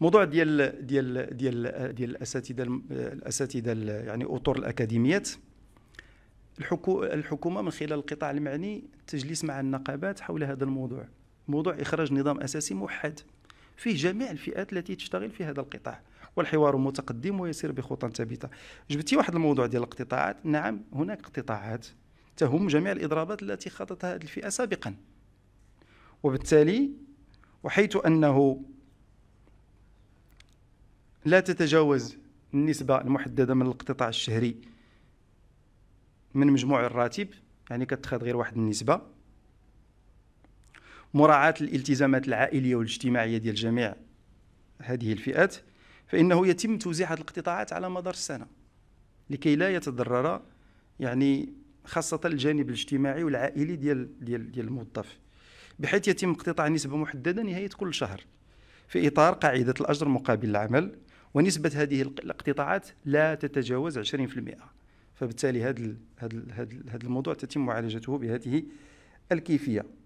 موضوع ديال ديال ديال ديال الاساتذه الاساتذه يعني اطر الاكاديميات الحكومه من خلال القطاع المعني تجلس مع النقابات حول هذا الموضوع موضوع اخراج نظام اساسي موحد فيه جميع الفئات التي تشتغل في هذا القطاع والحوار متقدم ويسير بخطى ثابته جبتي واحد الموضوع ديال الاقتطاعات نعم هناك اقتطاعات تهم جميع الاضرابات التي خاضتها هذه الفئه سابقا وبالتالي وحيث انه لا تتجاوز النسبة المحددة من الاقتطاع الشهري من مجموع الراتب يعني كتخذ غير واحد النسبة مراعاة الالتزامات العائلية والاجتماعية ديال جميع هذه الفئات فإنه يتم توزيع هذه الاقتطاعات على مدار السنة لكي لا يتضرر يعني خاصة الجانب الاجتماعي والعائلي ديال ديال ديال الموظف بحيث يتم اقتطاع نسبة محددة نهاية كل شهر في إطار قاعدة الأجر مقابل العمل ونسبة هذه الاقتطاعات لا تتجاوز 20% فبالتالي هذا الموضوع تتم معالجته بهذه الكيفية